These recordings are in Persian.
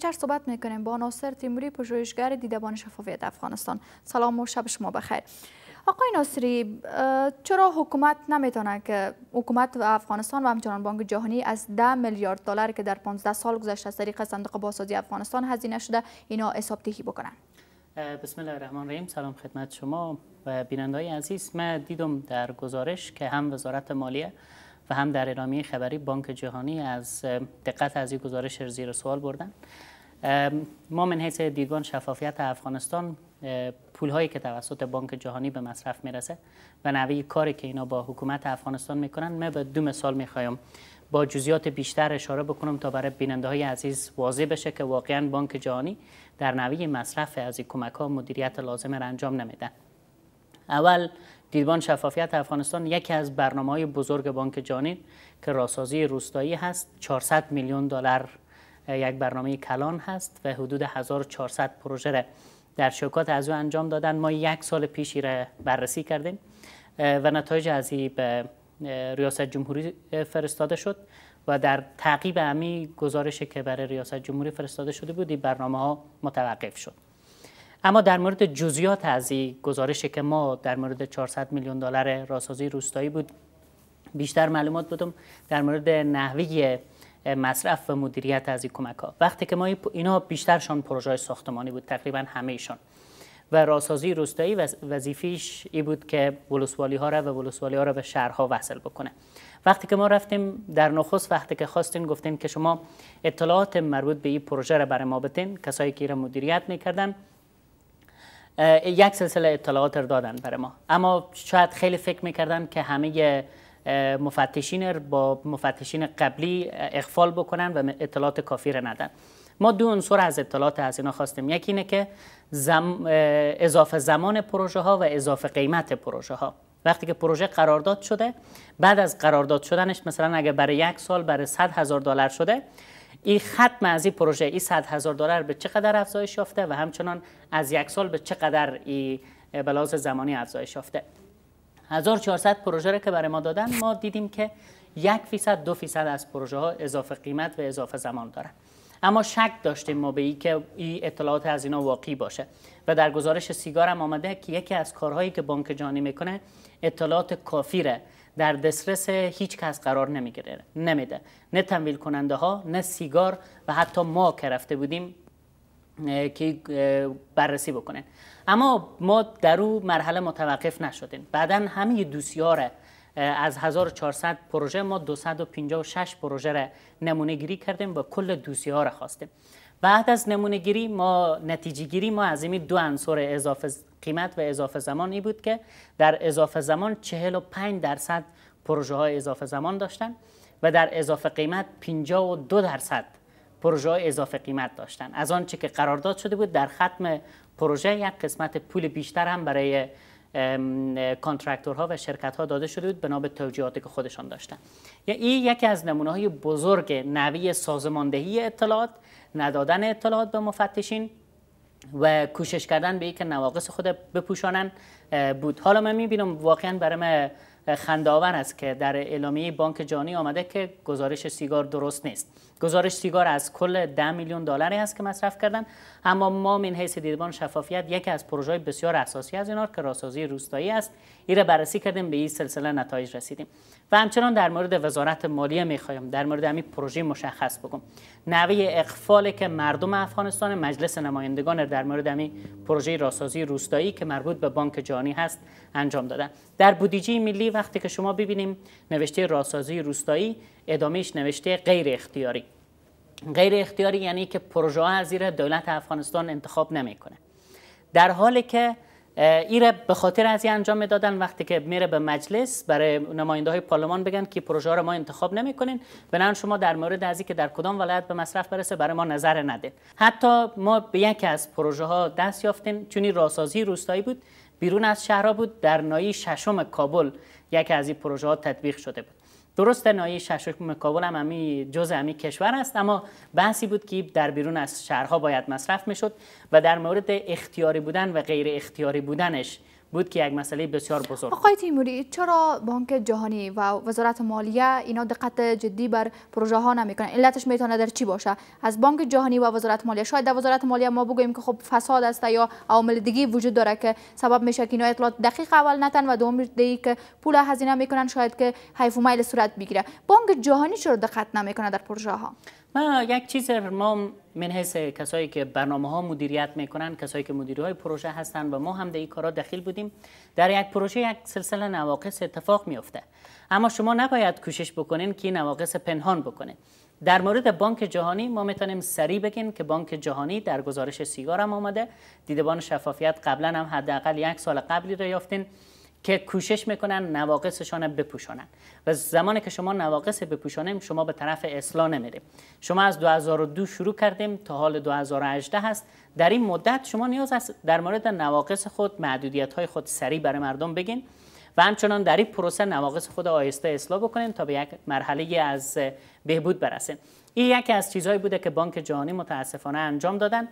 بیشتر صحبت میکنیم با ناصر تیموری پژوهشگر دیدبان شفافیت افغانستان سلام و شب شما بخیر آقای ناصری چرا حکومت نمیتونه که حکومت و افغانستان و همچنان بانک جهانی از ده میلیارد دلار که در 15 سال گذشته از طریق صندوق بازسازی افغانستان هزینه شده اینا حساب تهی بکنن بسم الله الرحمن الرحیم سلام خدمت شما و بینندای عزیز من دیدم در گزارش که هم وزارت مالیه و هم در اعلامیه خبری بانک جهانی از دقت از این گزارش زیر سوال بردن ما من حیث دیدگان شفافیت افغانستان پول هایی که توسط بانک جهانی به مصرف میرسه و نوی کاری که اینا با حکومت افغانستان میکنن من به دو مثال میخوایم با جزیات بیشتر اشاره بکنم تا برای بیننده های عزیز واضح بشه که واقعا بانک جهانی در نوی مصرف از این کمک ها مدیریت لازم را انجام نمیدن اول دیدبان شفافیت افغانستان یکی از برنامه های بزرگ بانک جهانی که راسازی روستایی هست 400 میلیون دلار یک برنامه کلان هست و حدود 1400 پروژه در شرکات از او انجام دادن ما یک سال پیشی را بررسی کردیم و نتایج از به ریاست جمهوری فرستاده شد و در تعقیب امی گزارش که برای ریاست جمهوری فرستاده شده بود این برنامه ها متوقف شد اما در مورد جزئیات از این گزارشی که ما در مورد 400 میلیون دلار راسازی روستایی بود بیشتر معلومات بودم در مورد نحوی مصرف و مدیریت از این کمک ها وقتی که ما اینا بیشترشان پروژه ساختمانی بود تقریبا ایشان و راسازی روستایی وظیفیش ای بود که ولسوالی ها را و ولسوالی ها را به شهرها وصل بکنه وقتی که ما رفتیم در نخست وقتی که خواستین گفتین که شما اطلاعات مربوط به این پروژه را برای ما بتین کسایی که را مدیریت میکردن یک سلسله اطلاعات را دادن برای ما اما شاید خیلی فکر میکردن که همه مفتشین با مفتشین قبلی اخفال بکنن و اطلاعات کافی را ندن ما دو عنصر از اطلاعات اینا خواستیم یکی اینه که اضافه زمان پروژه ها و اضافه قیمت پروژه ها وقتی که پروژه قرارداد شده بعد از قرارداد شدنش مثلا اگر برای یک سال برای 100 هزار دلار شده این ختم از این پروژه این 100 هزار دلار به چقدر افزایش یافته و همچنان از یک سال به چقدر این بلاز زمانی افزایش یافته 1400 پروژه که برای ما دادن ما دیدیم که یک فیصد دو فیصد از پروژه ها اضافه قیمت و اضافه زمان دارن اما شک داشتیم ما به ای که این اطلاعات از اینا واقعی باشه و در گزارش سیگار هم آمده که یکی از کارهایی که بانک جانی میکنه اطلاعات کافیره در دسترس هیچ کس قرار نمیگیره نمیده نه تمویل کننده ها نه سیگار و حتی ما که رفته بودیم که بررسی بکنن اما ما در او مرحله متوقف نشدیم بعدا همه دوسیه از 1400 پروژه ما 256 پروژه را نمونه گیری کردیم و کل دوسیه ها را خواستیم بعد از نمونه گیری ما نتیجه گیری ما از این دو عنصر اضافه قیمت و اضافه زمان ای بود که در اضافه زمان 45 درصد پروژه های اضافه زمان داشتن و در اضافه قیمت 52 درصد پروژه اضافه قیمت داشتن از آنچه که قرارداد شده بود در ختم پروژه یک قسمت پول بیشتر هم برای کانترکتورها و شرکت ها داده شده بود بنا به توجیهاتی که خودشان داشتن این یکی از نمونه های بزرگ نوی سازماندهی اطلاعات ندادن اطلاعات به مفتشین و کوشش کردن به اینکه نواقص خود بپوشانن بود حالا من میبینم واقعا برای من خنداور است که در اعلامیه بانک جانی آمده که گزارش سیگار درست نیست گزارش سیگار از کل 10 میلیون دلاری است که مصرف کردن اما ما من حیث دیدبان شفافیت یکی از پروژه بسیار اساسی از اینار که راسازی روستایی است این را بررسی کردیم به این سلسله نتایج رسیدیم و همچنان در مورد وزارت مالیه میخوایم در مورد همین پروژه مشخص بگم نوی اقفال که مردم افغانستان مجلس نمایندگان در مورد همین پروژه راسازی روستایی که مربوط به بانک جهانی هست انجام دادن در بودجه ملی وقتی که شما ببینیم نوشته راسازی روستایی ادامهش نوشته غیر اختیاری غیر اختیاری یعنی که پروژه ها از دولت افغانستان انتخاب نمیکنه در حالی که ایره به خاطر از این انجام دادن وقتی که میره به مجلس برای نماینده های پارلمان بگن که پروژه ها رو ما انتخاب نمیکنین بنان شما در مورد ازی که در کدام ولایت به مصرف برسه برای ما نظر ندین حتی ما به یکی از پروژه ها دست یافتیم چون راسازی روستایی بود بیرون از شهرها بود در نایی ششم کابل یکی از این پروژه ها تطبیق شده بود درست نایه شش کابل هم همی جز همی کشور است اما بحثی بود که در بیرون از شهرها باید مصرف میشد و در مورد اختیاری بودن و غیر اختیاری بودنش بود که یک مسئله بسیار بزرگ آقای تیموری چرا بانک جهانی و وزارت مالیه اینا دقت جدی بر پروژه ها نمیکنن علتش میتونه در چی باشه از بانک جهانی و وزارت مالیه شاید در وزارت مالیه ما بگویم که خب فساد است یا عوامل دیگه وجود داره که سبب میشه که اینا اطلاعات دقیق اول نتن و دوم دیگه که پول هزینه میکنن شاید که حیف و میل صورت بگیره بانک جهانی چرا دقت نمیکنه در پروژه ها ما یک چیز ما من حیث کسایی که برنامه ها مدیریت میکنن کسایی که مدیری های پروژه هستن و ما هم در این کارا دخیل بودیم در یک پروژه یک سلسله نواقص اتفاق میفته اما شما نباید کوشش بکنین که نواقص پنهان بکنه. در مورد بانک جهانی ما میتونیم سری بگیم که بانک جهانی در گزارش سیگار هم آمده دیدبان شفافیت قبلا هم حداقل یک سال قبلی را یافتین که کوشش میکنن نواقصشان بپوشانن و زمانی که شما نواقص بپوشانیم شما به طرف اصلاح نمیریم شما از 2002 شروع کردیم تا حال 2018 هست در این مدت شما نیاز است در مورد نواقص خود محدودیت های خود سریع برای مردم بگین و همچنان در این پروسه نواقص خود آیسته اصلاح بکنین تا به یک مرحله از بهبود برسین این یکی از چیزهایی بوده که بانک جهانی متاسفانه انجام دادن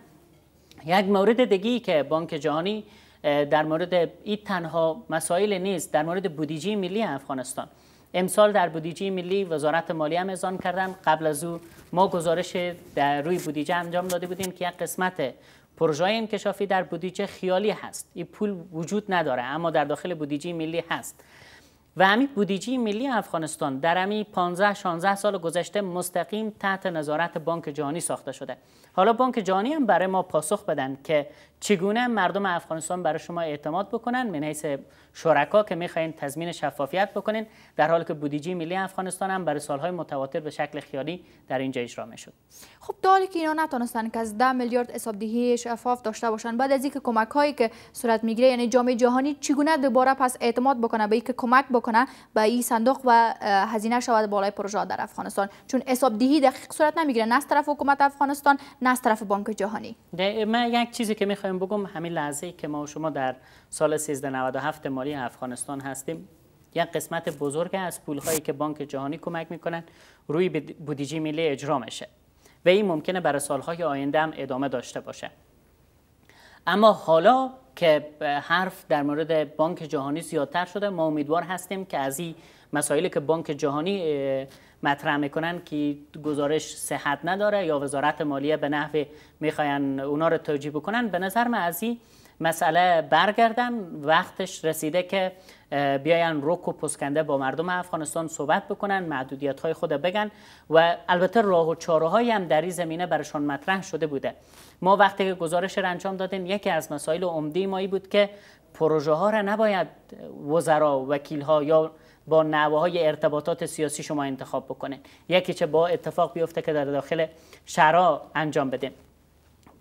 یک مورد دیگی که بانک جهانی در مورد این تنها مسائل نیست در مورد بودیجی ملی افغانستان امسال در بودیجی ملی وزارت مالی هم ازان کردن قبل از او ما گزارش در روی بودیجه انجام داده بودیم که یک قسمت پروژه انکشافی در بودیجه خیالی هست این پول وجود نداره اما در داخل بودیجه ملی هست و همی بودیجی ملی افغانستان در همی 15 16 سال گذشته مستقیم تحت نظارت بانک جهانی ساخته شده حالا بانک جهانی هم برای ما پاسخ بدن که چگونه مردم افغانستان برای شما اعتماد بکنن من حیث شرکا که میخواین تضمین شفافیت بکنین در حالی که بودیجی ملی افغانستان هم برای سالهای متواتر به شکل خیالی در اینجا اجرا میشد خب تا که اینا نتونستن که از 10 میلیارد حسابدهی شفاف داشته باشن بعد از اینکه کمک هایی که صورت میگیره یعنی جامعه جهانی چگونه دوباره پس اعتماد بکنه به اینکه کمک بکنه کنه به این صندوق و هزینه شود بالای پروژه در افغانستان چون حساب دهی دقیق صورت نمیگیره نه از طرف حکومت افغانستان نه از طرف بانک جهانی من یک چیزی که میخوایم بگم همین لحظه که ما و شما در سال 1397 مالی افغانستان هستیم یک قسمت بزرگ از پول هایی که بانک جهانی کمک میکنن روی بودیجی ملی اجرا میشه و این ممکنه برای سالهای آینده هم ادامه داشته باشه اما حالا که حرف در مورد بانک جهانی زیادتر شده ما امیدوار هستیم که از این مسائلی که بانک جهانی مطرح میکنن که گزارش صحت نداره یا وزارت مالیه به نحوه میخواین اونا رو توجیه بکنن به نظر من از این مسئله برگردن وقتش رسیده که بیاین روک و پسکنده با مردم افغانستان صحبت بکنن معدودیت های خود بگن و البته راه و چاره های هم در این زمینه برشان مطرح شده بوده ما وقتی که گزارش را انجام دادیم یکی از مسائل عمده ما بود که پروژه ها را نباید وزرا وکیل ها یا با نوه های ارتباطات سیاسی شما انتخاب بکنه. یکی چه با اتفاق بیفته که در داخل شهرها انجام بدیم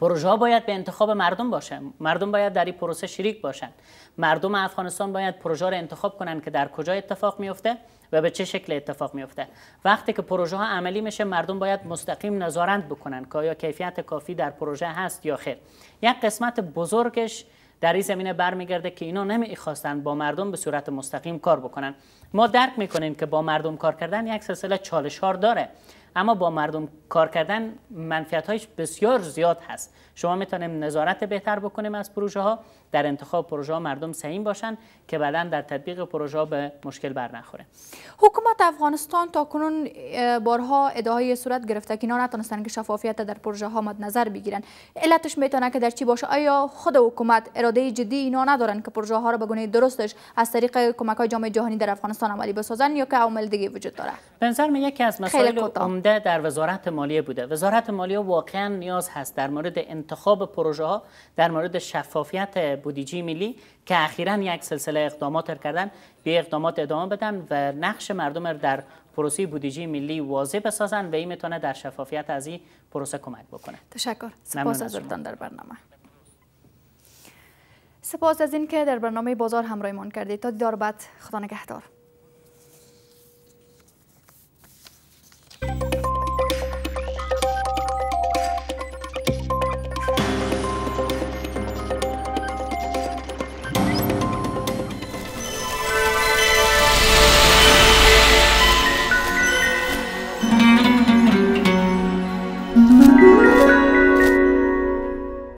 پروژه باید به انتخاب مردم باشه مردم باید در این پروسه شریک باشن مردم افغانستان باید پروژه را انتخاب کنند که در کجا اتفاق میفته و به چه شکل اتفاق میفته وقتی که پروژه ها عملی میشه مردم باید مستقیم نظارت بکنن که آیا کیفیت کافی در پروژه هست یا خیر یک قسمت بزرگش در این زمینه برمیگرده که اینا نمیخواستن با مردم به صورت مستقیم کار بکنن ما درک میکنیم که با مردم کار کردن یک سلسله چالش داره اما با مردم کار کردن هایش بسیار زیاد هست شما میتونیم نظارت بهتر بکنیم از پروژه ها در انتخاب پروژه ها مردم سعیم باشن که بعدا در تطبیق پروژه ها به مشکل بر نخوره حکومت افغانستان تا کنون بارها ادعای صورت گرفته که اینا نتونستن که شفافیت در پروژه ها مد نظر بگیرن علتش میتونه که در چی باشه آیا خود حکومت اراده جدی اینا ندارن که پروژه ها رو بگونه درستش از طریق کمک های جامعه جهانی در افغانستان عملی بسازن یا که عوامل دیگه وجود داره بنظر من یکی از مسائل در وزارت مالیه بوده وزارت مالیه واقعا نیاز هست در مورد انتخاب پروژه ها در مورد شفافیت بودیجی ملی که اخیرا یک سلسله اقدامات کردن به اقدامات ادامه بدن و نقش مردم در پروسی بودیجی ملی واضح بسازن و این میتونه در شفافیت از این پروسه کمک بکنه تشکر سپاس از در برنامه سپاس از اینکه در برنامه بازار همراهمان کردید تا دیدار بعد خدا نگهدار